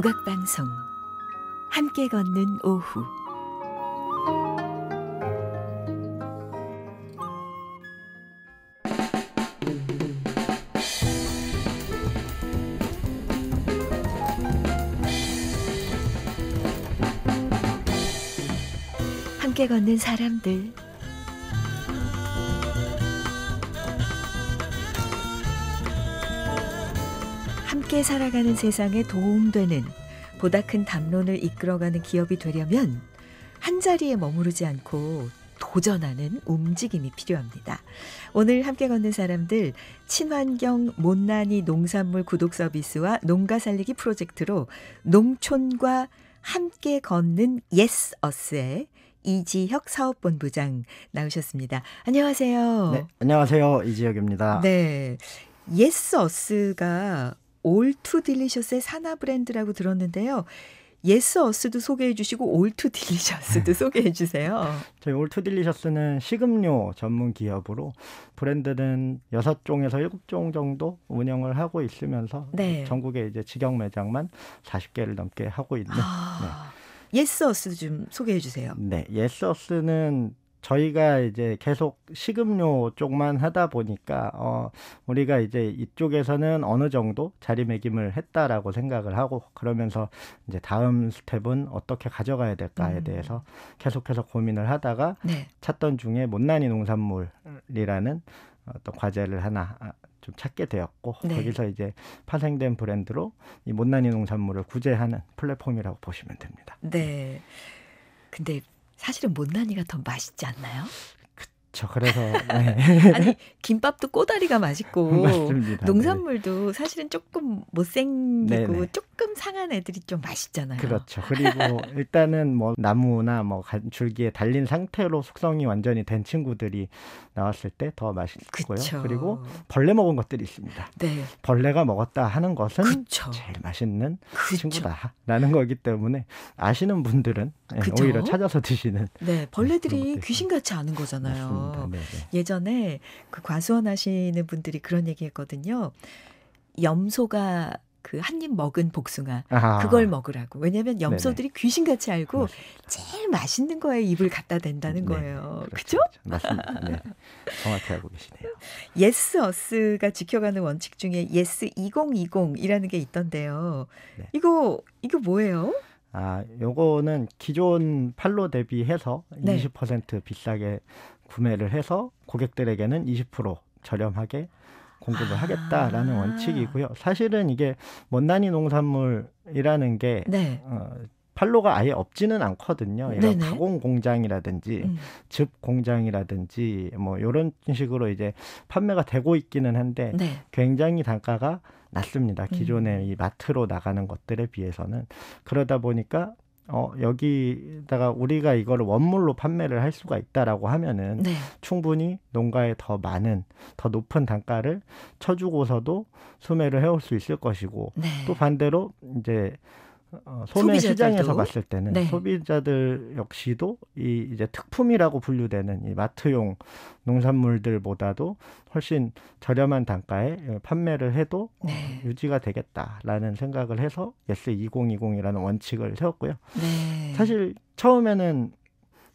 국악방송 함께 걷는 오후 함께 걷는 사람들 함께 살아가는 세상에 도움되는 보다 큰 담론을 이끌어가는 기업이 되려면 한 자리에 머무르지 않고 도전하는 움직임이 필요합니다. 오늘 함께 걷는 사람들 친환경 못난이 농산물 구독 서비스와 농가 살리기 프로젝트로 농촌과 함께 걷는 예스어스의 이지혁 사업본부장 나오셨습니다. 안녕하세요. 네, 안녕하세요. 이지혁입니다. 네. 예스어스가 올투 딜리셔스의 산하 브랜드라고 들었는데요. 예스 어스도 소개해 주시고 올투 딜리셔스도 네. 소개해 주세요. 저희 올투 딜리셔스는 식음료 전문 기업으로 브랜드는 여섯 종에서 일곱 종 정도 운영을 하고 있으면서 네. 전국에 이제 직영 매장만 사십 개를 넘게 하고 있는 아, 네. 예스 어스 좀 소개해 주세요. 네. 예스 어스는 저희가 이제 계속 식음료 쪽만 하다 보니까 어 우리가 이제 이쪽에서는 어느 정도 자리매김을 했다라고 생각을 하고 그러면서 이제 다음 스텝은 어떻게 가져가야 될까에 음. 대해서 계속해서 고민을 하다가 네. 찾던 중에 못난이 농산물이라는 어떤 과제를 하나 아, 좀 찾게 되었고 네. 거기서 이제 파생된 브랜드로 이 못난이 농산물을 구제하는 플랫폼이라고 보시면 됩니다. 네. 근데 사실은 못난이가 더 맛있지 않나요? 그렇죠. 그래서 네. 아니 김밥도 꼬다리가 맛있고 농산물도 네. 사실은 조금 못생기고 네네. 네. 조금 상한 애들이 좀 맛있잖아요. 그렇죠. 그리고 일단은 뭐 나무나 뭐 줄기에 달린 상태로 숙성이 완전히 된 친구들이 나왔을 때 더 맛있고요. 그쵸. 그리고 벌레 먹은 것들이 있습니다. 네. 벌레가 먹었다 하는 것은 그쵸. 제일 맛있는 그쵸. 친구다라는 거기 때문에 아시는 분들은 네, 오히려 찾아서 드시는. 네, 벌레들이 귀신같이 아는 거잖아요. 음, 네, 네. 예전에 그 과수원 하시는 분들이 그런 얘기했거든요. 염소가 그한입 먹은 복숭아 아하. 그걸 먹으라고 왜냐하면 네, 염소들이 네네. 귀신같이 알고 맞습니다. 제일 맛있는 거에 입을 갖다 댄다는 네. 거예요. 그렇죠? 그렇죠. 맞습니다. 네. 정확히 알고 계시네요. 예스 어스가 지켜가는 원칙 중에 예스 2020이라는 게 있던데요. 네. 이거 이거 뭐예요? 아, 요거는 기존 팔로 대비해서 네. 20% 비싸게 구매를 해서 고객들에게는 20% 저렴하게 공급을 아. 하겠다라는 원칙이고요. 사실은 이게 원난이 농산물이라는 게 네. 어, 판로가 아예 없지는 않거든요. 이런 네네. 가공 공장이라든지 음. 즙 공장이라든지 뭐 이런 식으로 이제 판매가 되고 있기는 한데 네. 굉장히 단가가 낮습니다. 기존의 음. 이 마트로 나가는 것들에 비해서는 그러다 보니까 어, 여기다가 우리가 이거를 원물로 판매를 할 수가 있다라고 하면은 네. 충분히 농가에 더 많은 더 높은 단가를 쳐주고서도 소매를 해올 수 있을 것이고 네. 또 반대로 이제 어, 소매 시장에서 봤을 때는 네. 소비자들 역시도 이 이제 특품이라고 분류되는 이 마트용 농산물들보다도 훨씬 저렴한 단가에 판매를 해도 네. 유지가 되겠다라는 생각을 해서 예스 2020이라는 원칙을 세웠고요. 네. 사실 처음에는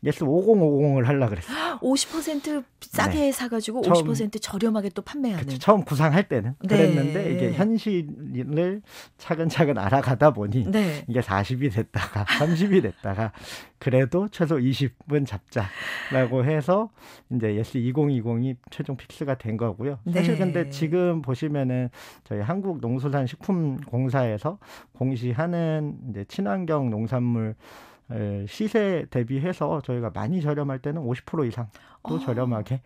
예스 5050을 하려 그랬어요. 50% 싸게 네. 사가지고 50% 저렴하게 또 판매하는. 그쵸, 처음 구상할 때는 네. 그랬는데 이게 네. 현실을 차근차근 알아가다 보니 네. 이게 40이 됐다가 30이 됐다가 그래도 최소 2 0분 잡자라고 해서 이제 예스 2020이 최종 픽스가 된 거고요. 네. 사실 근데 지금 보시면은 저희 한국 농수산식품공사에서 공시하는 이제 친환경 농산물 예, 시세 대비해서 저희가 많이 저렴할 때는 50% 이상 또 어. 저렴하게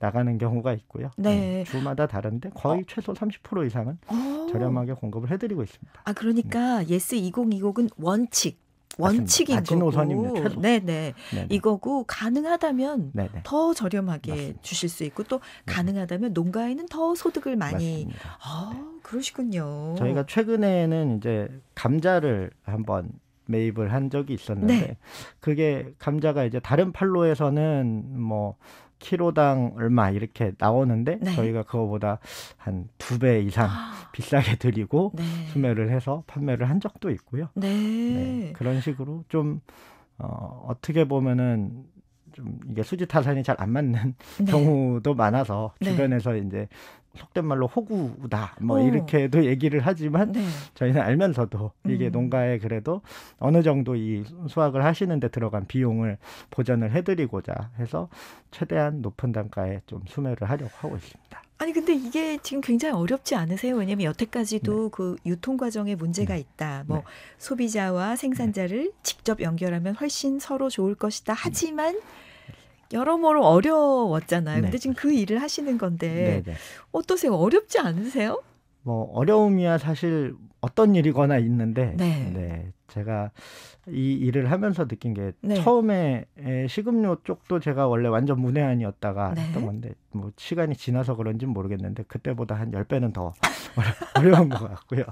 나가는 경우가 있고요. 네. 예, 주마다 다른데 거의 어. 최소 30% 이상은 어. 저렴하게 공급을 해드리고 있습니다. 아 그러니까 네. 예스 2020은 원칙 원칙인 맞습니다. 거고, 최소. 네네 네네. 네. 이거고 가능하다면 네네. 네. 더 저렴하게 맞습니다. 주실 수 있고 또 가능하다면 농가에는 더 소득을 많이. 맞습니다. 아 네. 그러시군요. 저희가 최근에는 이제 감자를 한번 매입을 한 적이 있었는데 네. 그게 감자가 이제 다른 팔로에서는 뭐 키로당 얼마 이렇게 나오는데 네. 저희가 그거보다 한 두 배 이상 아. 비싸게 드리고 네. 수매를 해서 판매를 한 적도 있고요. 네. 네. 그런 식으로 좀 어, 어떻게 보면은 좀 이게 수지 타산이 잘 안 맞는 네. 경우도 많아서 네. 주변에서 이제 속된 말로 호구다 뭐 오. 어. 이렇게도 얘기를 하지만 네. 저희는 알면서도 이게 음. 농가에 그래도 어느 정도 이 수확을 하시는데 들어간 비용을 보전을 해드리고자 해서 최대한 높은 단가에 좀 수매를 하려고 하고 있습니다. 아니 근데 이게 지금 굉장히 어렵지 않으세요? 왜냐면 여태까지도 네. 그 유통 과정에 문제가 네. 있다. 뭐 네. 소비자와 생산자를 직접 연결하면 훨씬 서로 좋을 것이다. 네. 하지만 여러모로 어려웠잖아요. 네. 근데 지금 그 일을 하시는 건데 네네. 어떠세요? 어렵지 않으세요? 뭐 어려움이야 사실 어떤 일이거나 있는데 네. 네 제가 이 일을 하면서 느낀 게 네. 처음에 식음료 쪽도 제가 원래 완전 문외한이었다가 네. 했던 건데 뭐 시간이 지나서 그런지 모르겠는데 그때보다 한 열배는더 어려운 것 같고요.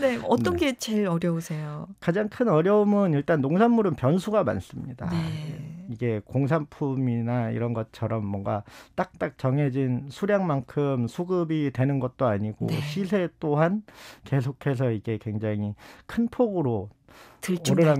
네, 어떤 네. 게 제일 어려우세요? 가장 큰 어려움은 일단 농산물은 변수가 많습니다. 네. 예. 이게 공산품이나 이런 것처럼 뭔가 딱딱 정해진 수량만큼 수급이 되는 것도 아니고 네. 시세 또한 계속해서 이게 굉장히 큰 폭으로 오르락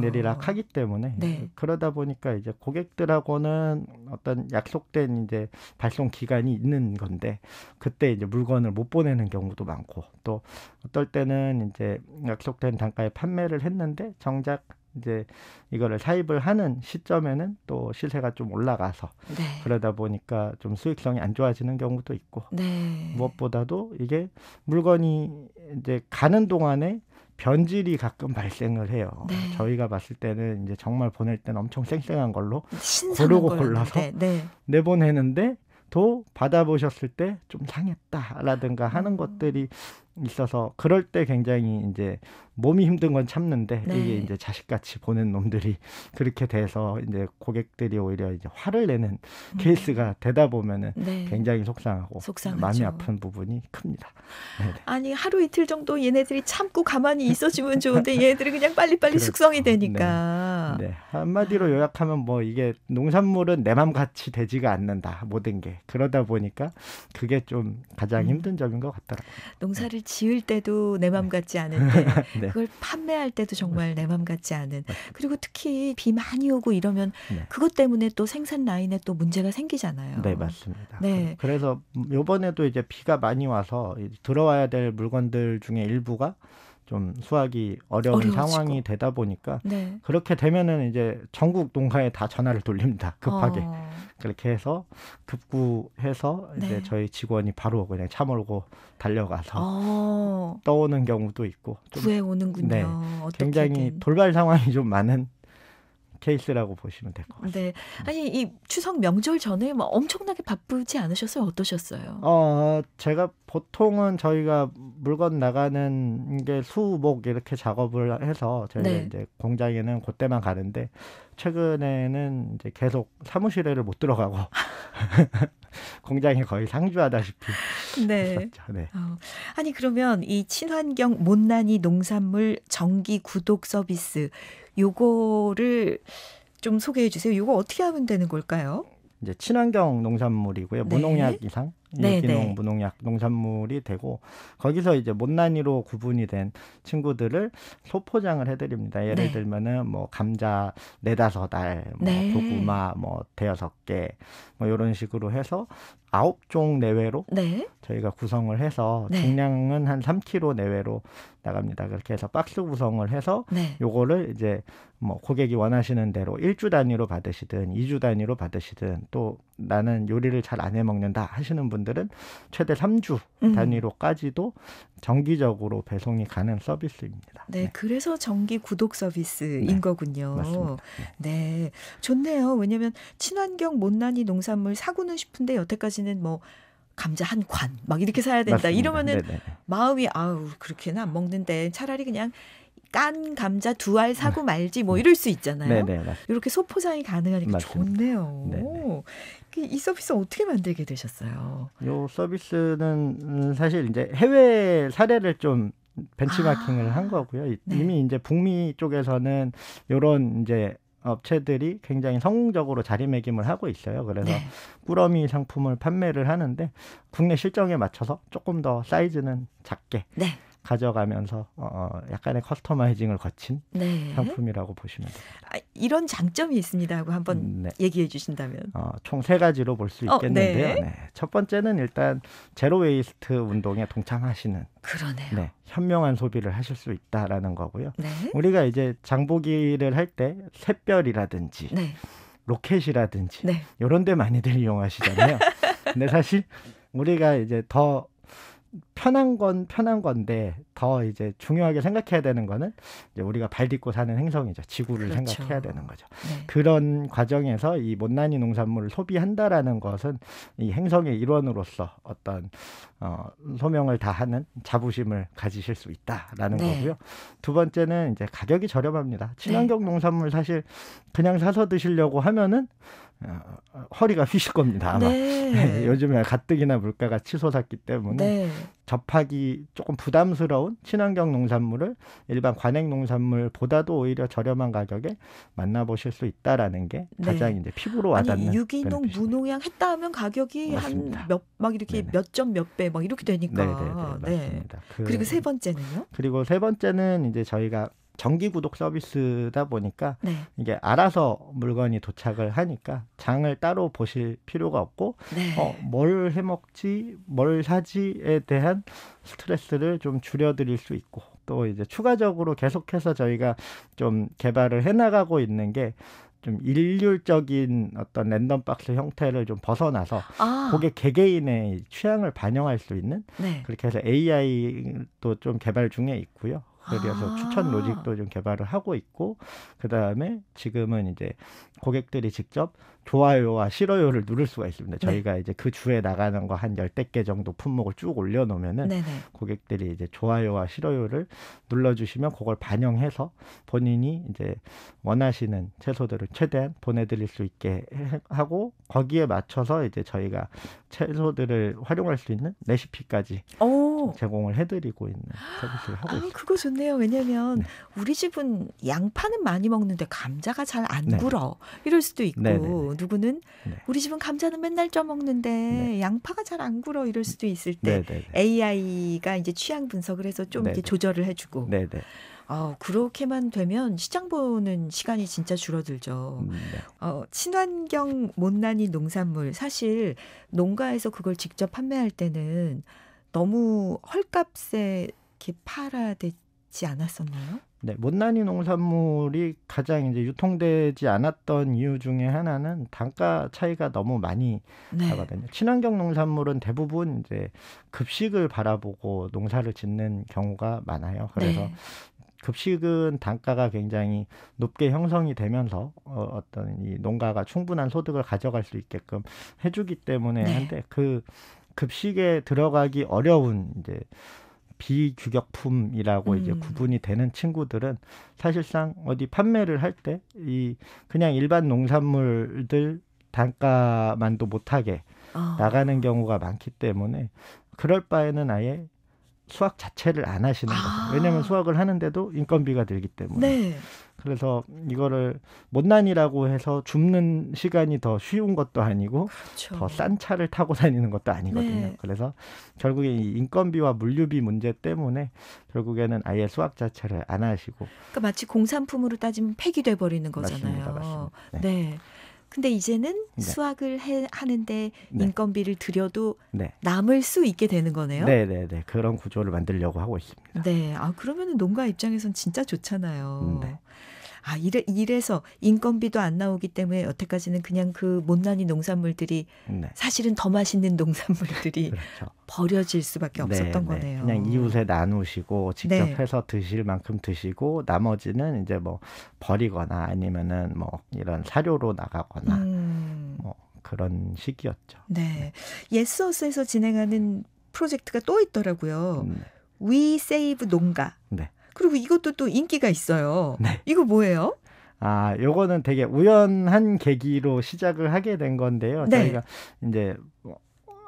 내리락 하기 때문에 네. 그러다 보니까 이제 고객들하고는 어떤 약속된 이제 발송 기간이 있는 건데 그때 이제 물건을 못 보내는 경우도 많고 또 어떨 때는 이제 약속된 단가에 판매를 했는데 정작 이제 이거를 사입을 하는 시점에는 또 시세가 좀 올라가서 네. 그러다 보니까 좀 수익성이 안 좋아지는 경우도 있고 네. 무엇보다도 이게 물건이 이제 가는 동안에 변질이 가끔 발생을 해요. 네. 저희가 봤을 때는 이제 정말 보낼 때는 엄청 쌩쌩한 걸로 고르고 골라서 네. 내보내는데 또 받아보셨을 때 좀 상했다라든가 하는 음. 것들이 있어서 그럴 때 굉장히 이제 몸이 힘든 건 참는데 네. 이게 이제 자식같이 보는 놈들이 그렇게 돼서 이제 고객들이 오히려 이제 화를 내는 음. 케이스가 되다 보면은 네. 굉장히 속상하고 속상하죠. 마음이 아픈 부분이 큽니다. 네네. 네. 아니 하루 이틀 정도 얘네들이 참고 가만히 있어주면 좋은데 얘들이 네 그냥 빨리빨리 그렇죠. 숙성이 네. 되니까. 네. 네. 한마디로 아. 요약하면 뭐 이게 농산물은 내맘 같이 되지가 않는다 모든 게 그러다 보니까 그게 좀 가장 음. 힘든 점인 것 같더라고요. 네. 농사를 지을 때도 내 맘 같지 않은데 네. 그걸 판매할 때도 정말 내 맘 같지 않은 그리고 특히 비 많이 오고 이러면 네. 그것 때문에 또 생산 라인에 또 문제가 생기잖아요. 네 맞습니다. 네. 그, 그래서 음, 요번에도 이제 비가 많이 와서 들어와야 될 물건들 중에 일부가 좀 수확이 어려운 어려워지고. 상황이 되다 보니까 네. 그렇게 되면은 이제 전국 농가에 다 전화를 돌립니다 급하게. 어. 그렇게 해서 급구해서 네. 이제 저희 직원이 바로 그냥 차 몰고 달려가서 어. 떠오는 경우도 있고 구해 오는군요. 네, 굉장히 돌발 상황이 좀 많은 케이스라고 보시면 될 것 같습니다. 네. 아니 이 추석 명절 전에 뭐 엄청나게 바쁘지 않으셨어요? 어떠셨어요? 어, 제가 보통은 저희가 물건 나가는 게 수목 이렇게 작업을 해서 저희 네. 이제 공장에는 그때만 가는데 최근에는 이제 계속 사무실에를 못 들어가고 공장이 거의 상주하다시피 네. 네. 어. 아니 그러면 이 친환경 못난이 농산물 정기 구독 서비스 요거를 좀 소개해 주세요. 요거 어떻게 하면 되는 걸까요? 이제 친환경 농산물이고요. 네. 무농약 이상 유기농, 무농약, 농산물이 되고 거기서 이제 못난이로 구분이 된 친구들을 소포장을 해드립니다. 예를 네. 들면은 뭐 감자 네다섯 알, 뭐 네. 고구마 뭐 대여섯 개, 뭐 이런 식으로 해서 아홉 종 내외로 네. 저희가 구성을 해서 네. 중량은 한 3kg 내외로 나갑니다. 그렇게 해서 박스 구성을 해서 네. 요거를 이제 뭐 고객이 원하시는 대로 일주 단위로 받으시든 이주 단위로 받으시든 또 나는 요리를 잘 안 해 먹는다 하시는 분들은 최대 3주 음. 단위로까지도 정기적으로 배송이 가는 서비스입니다. 네, 네. 그래서 정기 구독 서비스인 네. 거군요. 맞습니다. 네. 좋네요. 왜냐면 하 친환경 못난이 농산물 사고는 싶은데 여태까지는 뭐 감자 한 관 막 이렇게 사야 된다. 맞습니다. 이러면은 네네. 마음이 아우 그렇게는 안 먹는데 차라리 그냥 깐 감자 두 알 사고 네. 말지 뭐 네. 이럴 수 있잖아요. 네네, 네, 이렇게 소포장이 가능하니까 맞습니다. 좋네요. 네네. 그 이 서비스 어떻게 만들게 되셨어요? 요 서비스는 음, 사실 이제 해외 사례를 좀 벤치마킹을 아, 한 거고요. 이미 이제 북미 쪽에서는 요런 이제 업체들이 굉장히 성공적으로 자리매김을 하고 있어요. 그래서 네. 꾸러미 상품을 판매를 하는데 국내 실정에 맞춰서 조금 더 사이즈는 작게 네. 가져가면서 어, 어, 약간의 커스터마이징을 거친 네. 상품이라고 보시면 됩니다. 아, 이런 장점이 있습니다 하고 한번 네. 얘기해 주신다면. 어, 총세 가지로 볼수 어, 네. 있겠는데요. 어, 네. 첫 번째는 일단 제로 웨이스트 운동에 동참하시는 그러네요. 네, 현명한 소비를 하실 수 있다라는 거고요. 네. 우리가 이제 장보기를 할 때 샛별이라든지 로켓이라든지 이런 데 많이들 이용하시잖아요. 근데 사실 우리가 이제 더 편한 건 편한 건데 더 이제 중요하게 생각해야 되는 거는 이제 우리가 발 딛고 사는 행성이죠. 지구를 그렇죠. 생각해야 되는 거죠. 네. 그런 과정에서 이 못난이 농산물을 소비한다라는 것은 이 행성의 일원으로서 어떤 어, 소명을 다하는 자부심을 가지실 수 있다라는 네. 거고요. 두 번째는 이제 가격이 저렴합니다. 친환경 네. 농산물 사실 그냥 사서 드시려고 하면은 어, 어, 허리가 휘실 겁니다. 아마 네. 네. 요즘에 가뜩이나 물가가 치솟았기 때문에 네. 접하기 조금 부담스러운 친환경 농산물을 일반 관행 농산물보다도 오히려 저렴한 가격에 만나보실 수 있다라는 게 네. 가장 네. 이제 피부로 와닿는 아니, 유기농 베네핏입 무농약 했다 하면 가격이 한 몇 막 이렇게 몇 점 몇 배 막 이렇게 되니까 네네네, 네. 맞습니다. 그, 그리고 세 번째는요? 그리고 세 번째는 이제 저희가 정기 구독 서비스다 보니까 네. 이게 알아서 물건이 도착을 하니까 장을 따로 보실 필요가 없고 네. 어, 뭘 해먹지, 뭘 사지에 대한 스트레스를 좀 줄여드릴 수 있고 또 이제 추가적으로 계속해서 저희가 좀 개발을 해나가고 있는 게 좀 일률적인 어떤 랜덤 박스 형태를 좀 벗어나서 아. 고객 개개인의 취향을 반영할 수 있는 네. 그렇게 해서 AI도 좀 개발 중에 있고요. 그래서 아. 추천 로직도 좀 개발을 하고 있고 그다음에 지금은 이제 고객들이 직접 좋아요와 싫어요를 누를 수가 있습니다. 네. 저희가 네. 이제 그 주에 나가는 거 한 열댓 개 정도 품목을 쭉 올려 놓으면은 고객들이 이제 좋아요와 싫어요를 눌러 주시면 그걸 반영해서 본인이 이제 원하시는 채소들을 최대한 보내 드릴 수 있게 하고 거기에 맞춰서 이제 저희가 채소들을 활용할 수 있는 레시피까지 제공을 해드리고 있는 서비스를 하고 아, 있습니다. 그거 없네요. 왜냐면 하 네. 우리 집은 양파는 많이 먹는데 감자가 잘 안 굴어. 네. 이럴 수도 있고 네, 누구는 우리 집은 감자는 맨날 쪄 먹는데 양파가 잘 안 굴어 이럴 수도 있을 때 AI가 이제 취향 분석을 해서 좀 이렇게 조절을 해 주고 어, 그렇게만 되면 시장 보는 시간이 진짜 줄어들죠. 음, 어, 친환경 못난이 농산물 사실 농가에서 그걸 직접 판매할 때는 너무 헐값에 이렇게 팔아야 되지. 있지 않았었나요? 네, 못난이 농산물이 가장 이제 유통되지 않았던 이유 중에 하나는 단가 차이가 너무 많이 네. 나거든요. 친환경 농산물은 대부분 이제 급식을 바라보고 농사를 짓는 경우가 많아요. 네. 그래서 네. 급식은 단가가 굉장히 높게 형성이 되면서 어, 어떤 이 농가가 충분한 소득을 가져갈 수 있게끔 해주기 때문에 네. 한데 그 급식에 들어가기 어려운 이제 비규격품이라고 음. 이제 구분이 되는 친구들은 사실상 어디 판매를 할 때 이 그냥 일반 농산물들 단가만도 못하게 아. 나가는 경우가 많기 때문에 그럴 바에는 아예 수학 자체를 안 하시는 아. 거죠. 아. 왜냐하면 수학을 하는데도 인건비가 들기 때문에. 네. 그래서 이거를 못난이라고 해서 줍는 시간이 더 쉬운 것도 아니고 그렇죠. 더싼 차를 타고 다니는 것도 아니거든요. 네. 그래서 결국에 이 인건비와 물류비 문제 때문에 결국에는 아예 수학 자체를 안 하시고. 그러니까 마치 공산품으로 따지면 폐기돼 버리는 거잖아요. 맞습니다. 맞습니다. 네. 네. 근데 이제는 네. 수학을 해, 하는데 네. 인건비를 들여도 네. 남을 수 있게 되는 거네요. 네, 네, 네. 그런 구조를 만들려고 하고 있습니다. 네. 아, 그러면은 농가 입장에선 진짜 좋잖아요. 네. 아, 이래, 이래서 인건비도 안 나오기 때문에 여태까지는 그냥 그 못난이 농산물들이 네. 사실은 더 맛있는 농산물들이 그렇죠. 버려질 수밖에 네, 없었던 네, 거네요. 그냥 이웃에 나누시고 직접 네. 해서 드실 만큼 드시고 나머지는 이제 뭐 버리거나 아니면은 뭐 이런 사료로 나가거나 음. 뭐 그런 시기였죠. 네. 예스어스에서 네. 진행하는 프로젝트가 또 있더라고요. 음. 위 세이브 농가. 네. 그리고 이것도 또 인기가 있어요. 네. 이거 뭐예요? 아, 요거는 되게 우연한 계기로 시작을 하게 된 건데요. 네. 저희가 이제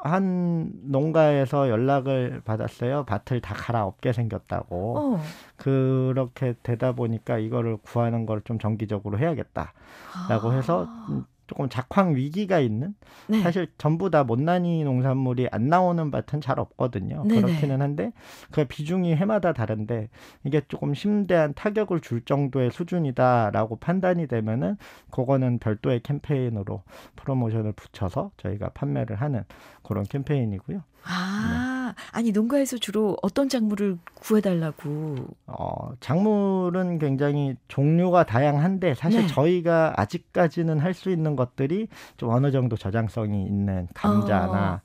한 농가에서 연락을 받았어요. 밭을 다 갈아엎게 생겼다고. 어. 그렇게 되다 보니까 이거를 구하는 걸 좀 정기적으로 해야겠다라고 아. 해서 조금 작황 위기가 있는 네. 사실 전부 다 못난이 농산물이 안 나오는 밭은 잘 없거든요. 네네. 네. 그렇기는 한데 그 비중이 해마다 다른데 이게 조금 심대한 타격을 줄 정도의 수준이다라고 판단이 되면은 그거는 별도의 캠페인으로 프로모션을 붙여서 저희가 판매를 하는 그런 캠페인이고요. 아. 네. 아, 니 농가에서 주로 어떤 작물을 구해달라고? 어, 작물은 굉장히 종류가 다양한데 사실 네. 저희가 아직까지는 할 수 있는 것들이 좀 어느 정도 저장성이 있는 감자나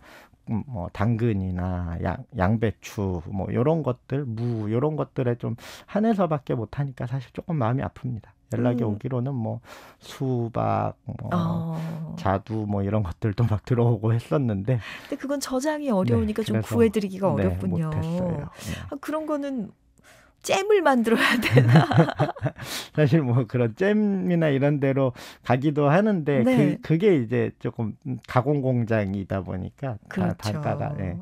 어. 음, 뭐 당근이나 양, 양배추 뭐 요런 것들 무 요런 것들에 좀 한해서밖에 못 하니까 사실 조금 마음이 아픕니다. 연락이 음. 오기로는 뭐 수박, 뭐 어. 자두 뭐 이런 것들도 막 들어오고 했었는데. 근데 그건 저장이 어려우니까 네, 좀 구해드리기가 네, 어렵군요. 못했어요. 네. 아, 그런 거는 잼을 만들어야 되나? 사실 뭐 그런 잼이나 이런 데로 가기도 하는데 그, 네. 그, 그게 이제 조금 가공 공장이다 보니까 그렇죠. 다 단가가 예,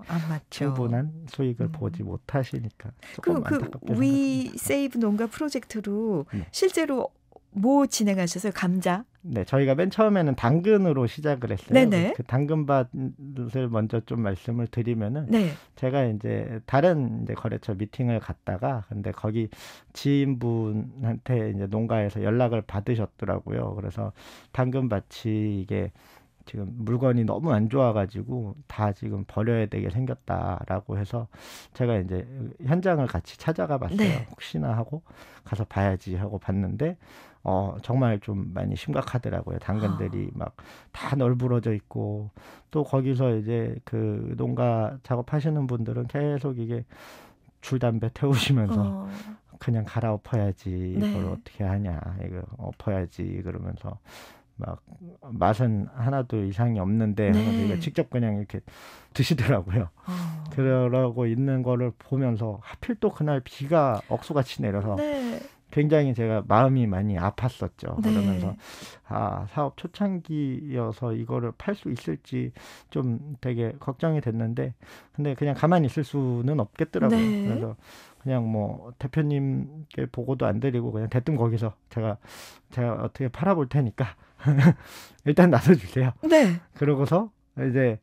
충분한 수익을 음. 보지 못하시니까 그그 위 세이브 농가 프로젝트로 네. 실제로 뭐 진행하셨어요? 감자? 네, 저희가 맨 처음에는 당근으로 시작을 했어요. 네네. 그 당근밭을 먼저 좀 말씀을 드리면은 네. 제가 이제 다른 이제 거래처 미팅을 갔다가 근데 거기 지인분한테 이제 농가에서 연락을 받으셨더라고요. 그래서 당근밭이 이게 지금 물건이 너무 안 좋아가지고 다 지금 버려야 되게 생겼다라고 해서 제가 이제 현장을 같이 찾아가 봤어요. 네. 혹시나 하고 가서 봐야지 하고 봤는데 어, 정말 좀 많이 심각하더라고요. 당근들이 아. 막다 널브러져 있고 또 거기서 이제 그 농가 작업하시는 분들은 계속 이게 줄담배 태우시면서 어. 그냥 갈아엎어야지 네. 이걸 어떻게 하냐 이거 엎어야지 그러면서 막 맛은 하나도 이상이 없는데 네. 하면서 직접 그냥 이렇게 드시더라고요. 어. 그러고 있는 거를 보면서 하필 또 그날 비가 억수같이 내려서 네. 굉장히 제가 마음이 많이 아팠었죠. 네. 그러면서 아 사업 초창기여서 이거를 팔 수 있을지 좀 되게 걱정이 됐는데 근데 그냥 가만히 있을 수는 없겠더라고요. 네. 그래서 그냥 뭐 대표님께 보고도 안 드리고 그냥 대뜸 거기서 제가 제가 어떻게 팔아볼 테니까 일단 나둬주세요 네. 그러고서 이제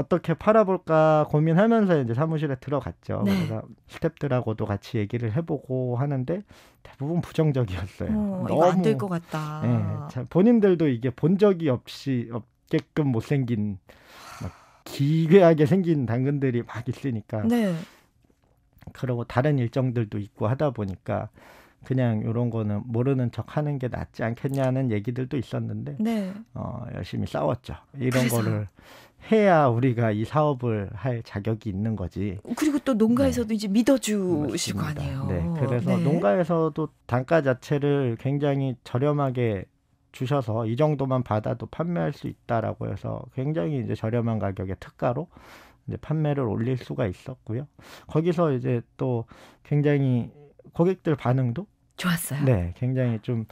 어떻게 팔아볼까 고민하면서 이제 사무실에 들어갔죠. 네. 그래서 스탭들하고도 같이 얘기를 해보고 하는데 대부분 부정적이었어요. 어, 너무 안될 것 같다. 네, 본인들도 이게 본 적이 없이 없게끔 못생긴 기괴하게 생긴 당근들이 막 있으니까. 네. 그러고 다른 일정들도 있고 하다 보니까 그냥 이런 거는 모르는 척 하는 게 낫지 않겠냐는 얘기들도 있었는데 네. 어, 열심히 싸웠죠. 이런 그래서... 거를 해야 우리가 이 사업을 할 자격이 있는 거지. 그리고 또 농가에서도 네. 이제 믿어주실 맞습니다. 거 아니에요. 네, 그래서 네. 농가에서도 단가 자체를 굉장히 저렴하게 주셔서 이 정도만 받아도 판매할 수 있다라고 해서 굉장히 이제 저렴한 가격에 특가로 이제 판매를 올릴 수가 있었고요. 거기서 이제 또 굉장히 고객들 반응도 좋았어요. 네, 굉장히 좀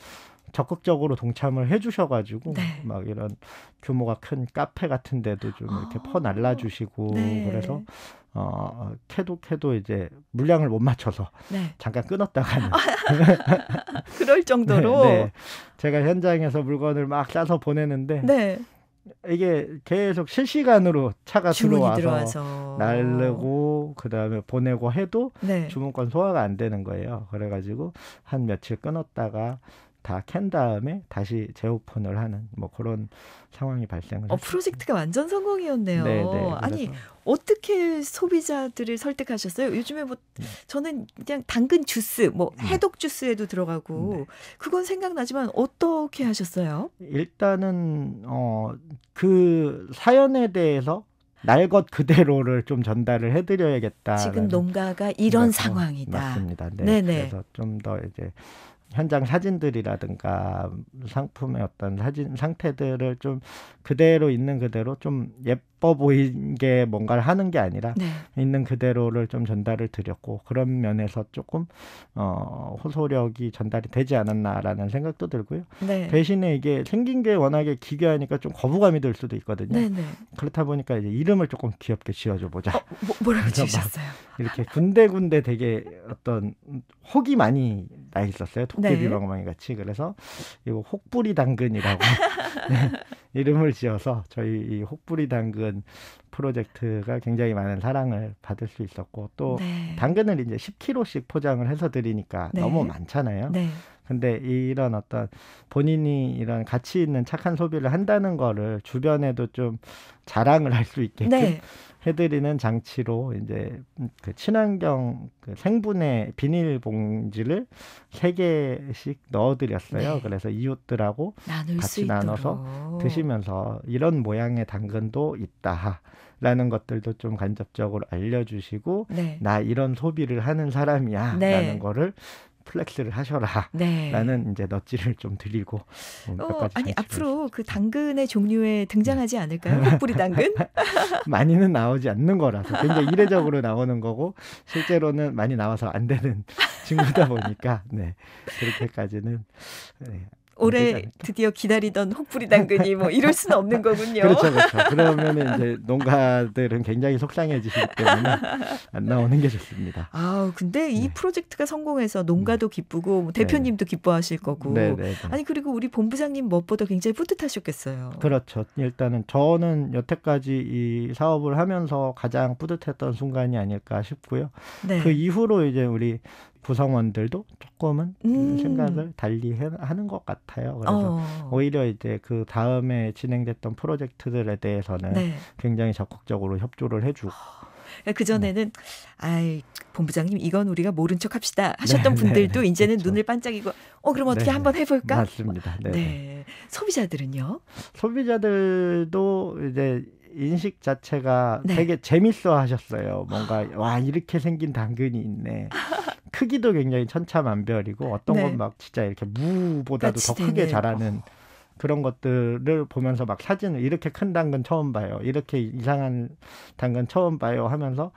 적극적으로 동참을 해주셔가지고 네. 막 이런 규모가 큰 카페 같은 데도 좀 이렇게 아, 퍼 날라주시고 네. 그래서 어, 어 캐도 캐도 이제 물량을 못 맞춰서 네. 잠깐 끊었다가는 아, 그럴 정도로 네, 네. 제가 현장에서 물건을 막 싸서 보내는데 네. 이게 계속 실시간으로 차가 들어와서, 들어와서, 날르고 그다음에 보내고 해도 주문권 소화가 안 되는 거예요. 그래가지고 한 며칠 끊었다가 다캔 다음에 다시 재오픈을 하는 뭐 그런 상황이 발생을 어, 프로젝트가 완전 성공이었네요. 네네, 네, 아니 어떻게 소비자들을 설득하셨어요? 요즘에 뭐 네. 저는 그냥 당근 주스, 뭐 네. 해독 주스에도 들어가고 네. 그건 생각나지만 어떻게 하셨어요? 일단은 어 그 사연에 대해서 날 것 그대로를 좀 전달을 해드려야겠다. 지금 농가가 이런 상황이다. 맞습니다. 네. 네네. 그래서 좀 더 이제 현장 사진들이라든가 상품의 어떤 사진 상태들을 좀 그대로 있는 그대로 좀 예, 나빠 보인게 뭔가를 하는 게 아니라 네. 있는 그대로를 좀 전달을 드렸고 그런 면에서 조금 어, 호소력이 전달이 되지 않았나라는 생각도 들고요. 네. 대신에 이게 생긴 게 워낙에 기괴하니까 좀 거부감이 들 수도 있거든요. 네, 네. 그렇다 보니까 이제 이름을 조금 귀엽게 지어줘 보자. 어, 뭐, 라고 지으셨어요? 이렇게 군데군데 되게 어떤 혹이 많이 나 있었어요. 토끼비 네. 방망이 같이 그래서 이거 혹부리 당근이라고 네. 이름을 지어서 저희 이 혹부리 당근 당근 프로젝트가 굉장히 많은 사랑을 받을 수 있었고 또 네. 당근을 이제 10kg씩 포장을 해서 드리니까 네. 너무 많잖아요. 네. 근데 이런 어떤 본인이 이런 가치 있는 착한 소비를 한다는 거를 주변에도 좀 자랑을 할 수 있게끔 네. 해드리는 장치로 이제 그 친환경 그 생분해 비닐봉지를 세 개씩 넣어드렸어요. 네. 그래서 이웃들하고 같이 나눠서 드시면서 이런 모양의 당근도 있다. 라는 것들도 좀 간접적으로 알려주시고 네. 나 이런 소비를 하는 사람이야라는 네. 거를 플렉스를 하셔라라는 네. 이제 넛지를 좀 드리고 어, 어 아니 앞으로 그 당근의 종류에 등장하지 네. 않을까요? 혹부리 당근? 많이는 나오지 않는 거라서 굉장히 이례적으로 나오는 거고 실제로는 많이 나와서 안 되는 친구다 보니까 네 그렇게까지는 네, 올해 드디어 기다리던 혹불이 당근이 뭐 이럴 수는 없는 거군요. 그렇죠, 그렇죠. 그러면 이제 농가들은 굉장히 속상해지기 때문에 안 나오는 게 좋습니다. 아, 근데 이 네. 프로젝트가 성공해서 농가도 네. 기쁘고 뭐 대표님도 네. 기뻐하실 거고. 네, 네, 네, 아니 그리고 우리 본부장님 무엇보다 굉장히 뿌듯하셨겠어요. 그렇죠. 일단은 저는 여태까지 이 사업을 하면서 가장 뿌듯했던 순간이 아닐까 싶고요. 네. 그 이후로 이제 우리 구성원들도 조금은 음. 생각을 달리 해, 하는 것 같아요. 그래서 어. 오히려 이제 그 다음에 진행됐던 프로젝트들에 대해서는 네. 굉장히 적극적으로 협조를 해주고 아, 그 전에는 네. 음. 아이 본부장님 이건 우리가 모른 척 합시다 하셨던 네, 네, 분들도 네, 이제는 그렇죠. 눈을 반짝이고 어 그럼 어떻게 네, 한번 해볼까 맞습니다 네. 네. 소비자들은요 소비자들도 이제 인식 자체가 네. 되게 재밌어 하셨어요. 뭔가 와 이렇게 생긴 당근이 있네. 크기도 굉장히 천차만별이고 어떤 네. 건막 진짜 이렇게 무보다도 더 크게 되네. 자라는 그런 것들을 보면서 막 사진을 이렇게 큰 당근 처음 봐요. 이렇게 이상한 당근 처음 봐요 하면서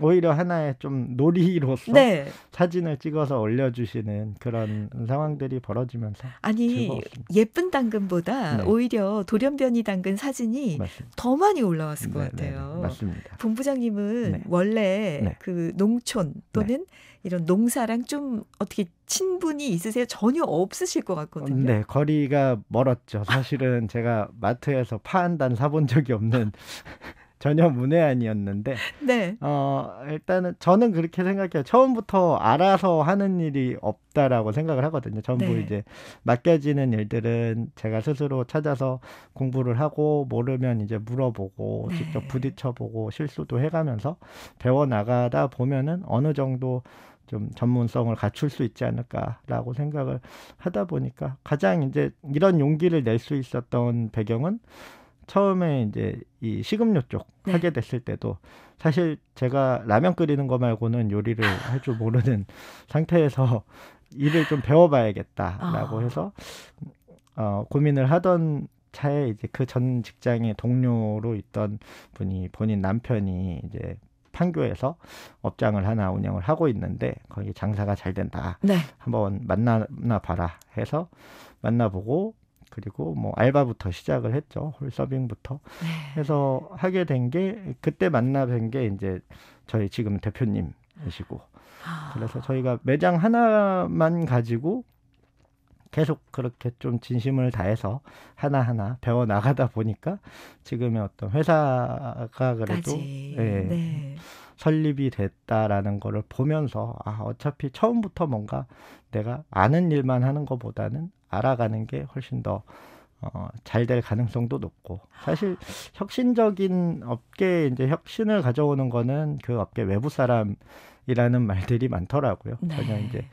오히려 하나의 좀 놀이로서 네. 사진을 찍어서 올려주시는 그런 상황들이 벌어지면서 아니 즐거웠습니다. 예쁜 당근보다 네. 오히려 돌연변이 당근 사진이 맞습니다. 더 많이 올라왔을 것 네, 네, 네. 같아요. 맞습니다. 본부장님은 원래 그 농촌 또는 이런 농사랑 좀 어떻게 친분이 있으세요? 전혀 없으실 것 같거든요. 네, 거리가 멀었죠. 사실은 제가 마트에서 파한 단 사본 적이 없는 전혀 문외한이었는데 네. 어 일단은 저는 그렇게 생각해요. 처음부터 알아서 하는 일이 없다라고 생각을 하거든요. 전부 네. 이제 맡겨지는 일들은 제가 스스로 찾아서 공부를 하고 모르면 이제 물어보고 네. 직접 부딪혀보고 실수도 해가면서 배워 나가다 보면은 어느 정도 좀 전문성을 갖출 수 있지 않을까라고 생각을 하다 보니까 가장 이제 이런 용기를 낼 수 있었던 배경은 처음에 이제 이 식음료 쪽 네. 하게 됐을 때도 사실 제가 라면 끓이는 거 말고는 요리를 할 줄 모르는 상태에서 일을 좀 배워봐야겠다라고 어. 해서 어, 고민을 하던 차에 이제 그 전 직장의 동료로 있던 분이 본인 남편이 이제 판교에서 업장을 하나 운영을 하고 있는데 거기 장사가 잘 된다. 네. 한번 만나나 봐라 해서 만나보고 그리고 뭐 알바부터 시작을 했죠. 홀서빙부터 네. 해서 하게 된 게 그때 만나 뵌게 이제 저희 지금 대표님이시고 아. 그래서 저희가 매장 하나만 가지고 계속 그렇게 좀 진심을 다해서 하나하나 배워 나가다 보니까 지금의 어떤 회사가 그래도 까 예, 네. 설립이 됐다라는 거를 보면서 아 어차피 처음부터 뭔가 내가 아는 일만 하는 것보다는 알아가는 게 훨씬 더 어, 잘 될 가능성도 높고 사실 혁신적인 업계에 이제 혁신을 가져오는 거는 그 업계 외부 사람이라는 말들이 많더라고요. 네. 전혀 이제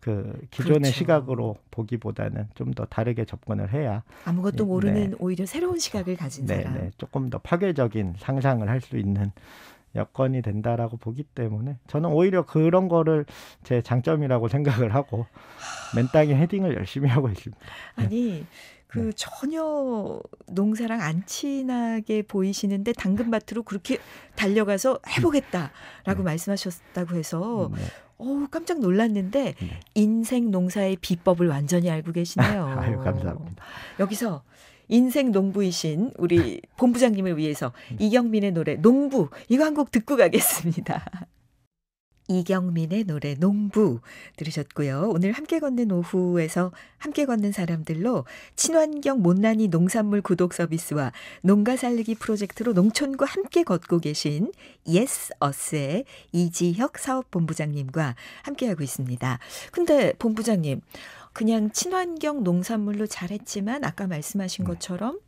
그 기존의 그렇죠. 시각으로 보기보다는 좀 더 다르게 접근을 해야 아무것도 모르는 네. 오히려 새로운 시각을 가진 네, 사람 네, 조금 더 파괴적인 상상을 할 수 있는 여건이 된다라고 보기 때문에 저는 오히려 그런 거를 제 장점이라고 생각을 하고 맨땅에 헤딩을 열심히 하고 있습니다. 네. 아니 그 네. 전혀 농사랑 안 친하게 보이시는데 당근밭으로 그렇게 달려가서 해보겠다라고 네. 말씀하셨다고 해서 음, 네. 어우 깜짝 놀랐는데 네. 인생 농사의 비법을 완전히 알고 계시네요. 아유 감사합니다. 여기서 인생 농부이신 우리 본부장님을 위해서 이경민의 노래 농부 이거 한 곡 듣고 가겠습니다. 이경민의 노래 농부 들으셨고요. 오늘 함께 걷는 오후에서 함께 걷는 사람들로 친환경 못난이 농산물 구독 서비스와 농가 살리기 프로젝트로 농촌과 함께 걷고 계신 예스어스의 이지혁 사업본부장님과 함께하고 있습니다. 근데 본부장님 그냥 친환경 농산물로 잘했지만 아까 말씀하신 네. 것처럼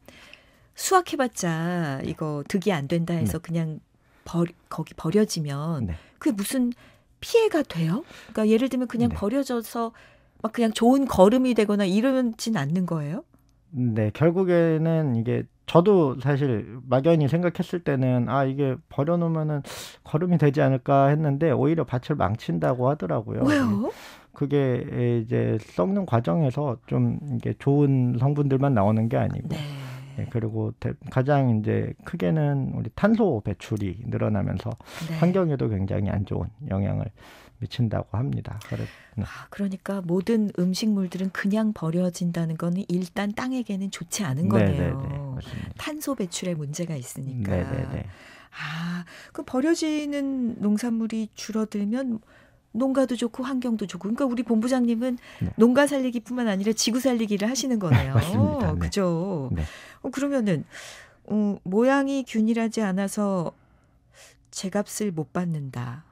수확해봤자 이거 득이 안 된다 해서 네. 그냥 버 거기 버려지면 네. 그게 무슨 피해가 돼요? 그러니까 예를 들면 그냥 네. 버려져서 막 그냥 좋은 걸음이 되거나 이러진 않는 거예요? 네, 결국에는 이게 저도 사실 막연히 생각했을 때는 아 이게 버려놓으면은 거름이 되지 않을까 했는데 오히려 밭을 망친다고 하더라고요. 왜요? 네. 그게 이제 썩는 과정에서 좀 이게 좋은 성분들만 나오는 게 아니고 네. 예, 그리고 대, 가장 이제 크게는 우리 탄소 배출이 늘어나면서 네. 환경에도 굉장히 안 좋은 영향을 미친다고 합니다. 그래, 네. 아, 그러니까 모든 음식물들은 그냥 버려진다는 거는 일단 땅에게는 좋지 않은 네, 네, 네. 거네요. 네네네, 탄소 배출에 문제가 있으니까. 네네네. 아, 그 버려지는 농산물이 줄어들면 농가도 좋고 환경도 좋고 그러니까 우리 본부장님은 네. 농가 살리기뿐만 아니라 지구 살리기를 하시는 거네요. 맞습니다. 네. 그죠? 네. 어, 그러면은 음, 모양이 균일하지 않아서 제값을 못 받는다.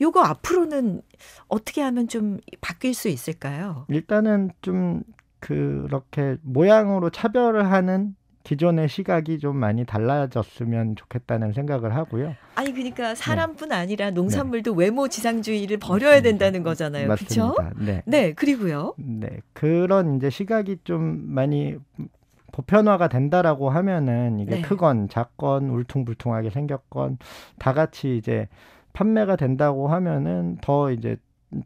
요거 앞으로는 어떻게 하면 좀 바뀔 수 있을까요? 일단은 좀 그렇게 모양으로 차별을 하는 기존의 시각이 좀 많이 달라졌으면 좋겠다는 생각을 하고요. 아니 그러니까 사람뿐 네. 아니라 네. 농산물도 네. 외모 지상주의를 음, 버려야 된다는 거잖아요. 그렇죠? 네. 네, 그리고요. 네. 그런 이제 시각이 좀 많이 보편화가 된다라고 하면은 이게 네. 크건 작건 울퉁불퉁하게 생겼건 다 같이 이제 판매가 된다고 하면은 더 이제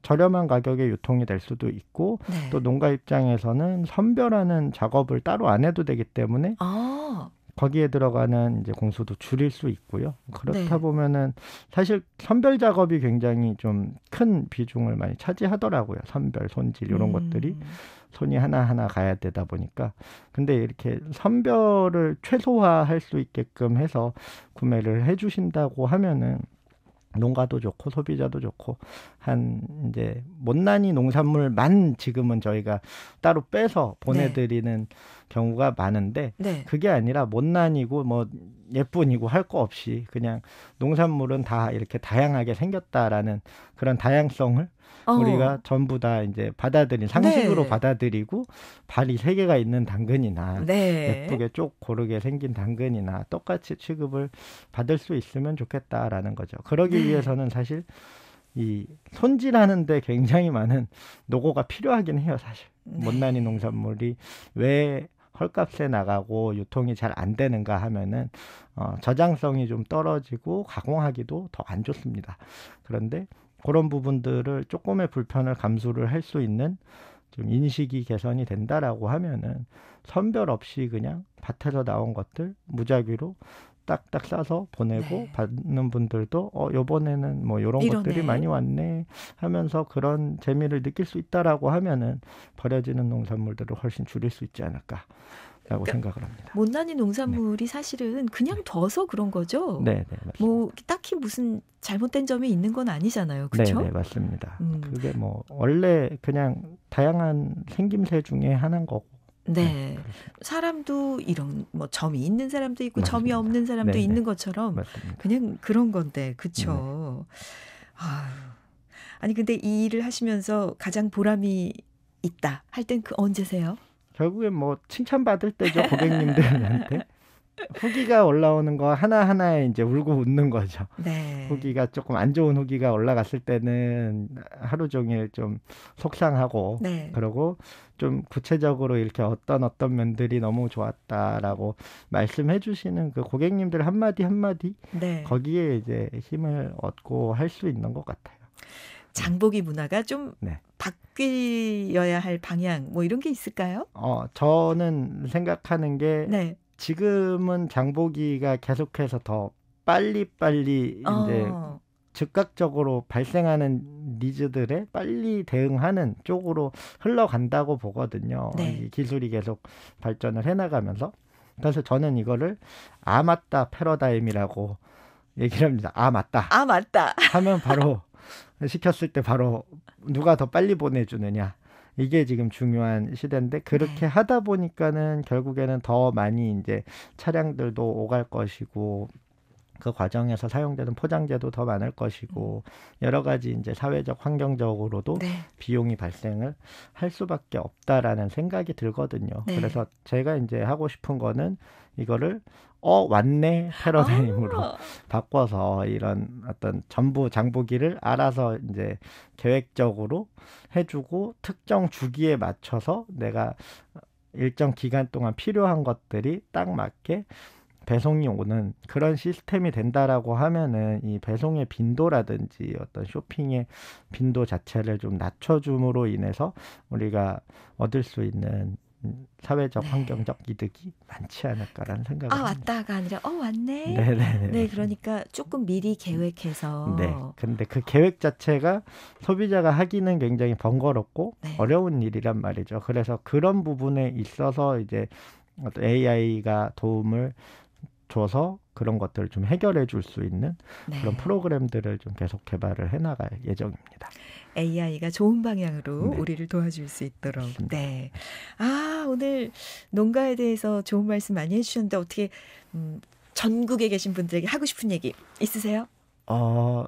저렴한 가격에 유통이 될 수도 있고 네. 또 농가 입장에서는 선별하는 작업을 따로 안 해도 되기 때문에 아. 거기에 들어가는 이제 공수도 줄일 수 있고요. 그렇다 네. 보면은 사실 선별 작업이 굉장히 좀 큰 비중을 많이 차지하더라고요. 선별, 손질 이런 음. 것들이 손이 하나하나 가야 되다 보니까 근데 이렇게 선별을 최소화할 수 있게끔 해서 구매를 해 주신다고 하면은 농가도 좋고 소비자도 좋고 한 이제 못난이 농산물만 지금은 저희가 따로 빼서 보내드리는 네. 경우가 많은데 네. 그게 아니라 못난이고 뭐 예쁜이고 할 거 없이 그냥 농산물은 다 이렇게 다양하게 생겼다라는 그런 다양성을 어. 우리가 전부 다 이제 받아들인 상식으로 네. 받아들이고 발이 세 개가 있는 당근이나 네. 예쁘게 쪽 고르게 생긴 당근이나 똑같이 취급을 받을 수 있으면 좋겠다라는 거죠. 그러기 네. 위해서는 사실 이 손질하는데 굉장히 많은 노고가 필요하긴 해요, 사실. 네. 못난이 농산물이 왜 헐값에 나가고 유통이 잘 안 되는가 하면은 어, 저장성이 좀 떨어지고 가공하기도 더 안 좋습니다. 그런데 그런 부분들을 조금의 불편을 감수를 할 수 있는 좀 인식이 개선이 된다라고 하면은 선별 없이 그냥 밭에서 나온 것들 무작위로 딱딱 싸서 보내고 네. 받는 분들도 어 요번에는 뭐 요런 이러네. 것들이 많이 왔네 하면서 그런 재미를 느낄 수 있다라고 하면은 버려지는 농산물들을 훨씬 줄일 수 있지 않을까 라고 그러니까 생각을 합니다. 못난이 농산물이 네. 사실은 그냥 둬서 네. 그런 거죠. 네, 네, 뭐 딱히 무슨 잘못된 점이 있는 건 아니잖아요. 그렇죠? 네, 네, 맞습니다. 음. 그게 뭐 원래 그냥 다양한 생김새 중에 하나인 거고. 네. 네 사람도 이런 뭐 점이 있는 사람도 있고 맞습니다. 점이 없는 사람도 네네. 네. 있는 것처럼 맞습니다. 그냥 그런 건데. 그렇죠. 아. 아니 근데 이 일을 하시면서 가장 보람이 있다 할 땐 그 언제세요? 결국엔 뭐 칭찬받을 때죠 고객님들한테 후기가 올라오는 거 하나 하나에 이제 울고 웃는 거죠. 네. 후기가 조금 안 좋은 후기가 올라갔을 때는 하루 종일 좀 속상하고 네. 그러고 좀 구체적으로 이렇게 어떤 어떤 면들이 너무 좋았다라고 말씀해 주시는 그 고객님들 한마디 한마디 네. 거기에 이제 힘을 얻고 할 수 있는 것 같아요. 장보기 문화가 좀 네. 바뀌어야 할 방향 뭐 이런 게 있을까요? 어, 저는 생각하는 게 네. 지금은 장보기가 계속해서 더 빨리빨리 이제 어. 즉각적으로 발생하는 니즈들에 빨리 대응하는 쪽으로 흘러간다고 보거든요. 네. 기술이 계속 발전을 해나가면서 그래서 저는 이거를 아 맞다 패러다임이라고 얘기를 합니다. 아 맞다. 아 맞다. 하면 바로 시켰을 때 바로 누가 더 빨리 보내주느냐 이게 지금 중요한 시대인데 그렇게 네. 하다 보니까는 결국에는 더 많이 이제 차량들도 오갈 것이고 그 과정에서 사용되는 포장재도 더 많을 것이고 음. 여러 가지 이제 사회적 환경적으로도 네. 비용이 발생을 할 수밖에 없다라는 생각이 들거든요. 네. 그래서 제가 이제 하고 싶은 거는 이거를 어 왔네 패러다임으로 아~ 바꿔서 이런 어떤 전부 장보기를 알아서 이제 계획적으로 해주고 특정 주기에 맞춰서 내가 일정 기간 동안 필요한 것들이 딱 맞게 배송이 오는 그런 시스템이 된다라고 하면은 이 배송의 빈도라든지 어떤 쇼핑의 빈도 자체를 좀 낮춰줌으로 인해서 우리가 얻을 수 있는 사회적 네. 환경적 이득이 많지 않을까라는 생각을 아 합니다. 왔다가 아니라 어 왔네. 네네네. 네, 네, 네 그러니까 조금 미리 계획해서. 네. 근데 그 계획 자체가 소비자가 하기는 굉장히 번거롭고 네. 어려운 일이란 말이죠. 그래서 그런 부분에 있어서 이제 AI가 도움을 줘서 그런 것들을 좀 해결해 줄 수 있는 네. 그런 프로그램들을 좀 계속 개발을 해 나갈 예정입니다. AI가 좋은 방향으로 네. 우리를 도와줄 수 있도록. 맞습니다. 네. 아, 오늘 농가에 대해서 좋은 말씀 많이 해 주셨는데 어떻게 음, 전국에 계신 분들에게 하고 싶은 얘기 있으세요? 어,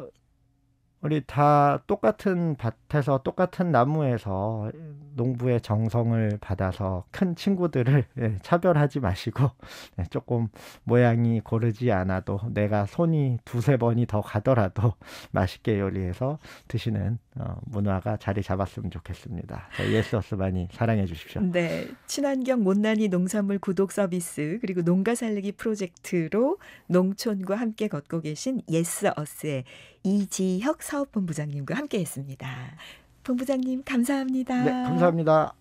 우리 다 똑같은 밭에서 똑같은 나무에서 농부의 정성을 받아서 큰 친구들을 예, 차별하지 마시고 예, 조금 모양이 고르지 않아도 내가 손이 두세 번이 더 가더라도 맛있게 요리해서 드시는 어, 문화가 자리 잡았으면 좋겠습니다. 예스어스 많이 사랑해 주십시오. 네. 친환경 못난이 농산물 구독 서비스 그리고 농가 살리기 프로젝트로 농촌과 함께 걷고 계신 예스어스의 이지혁 사업본부장님과 함께 했습니다. 본부장님 감사합니다. 네, 감사합니다.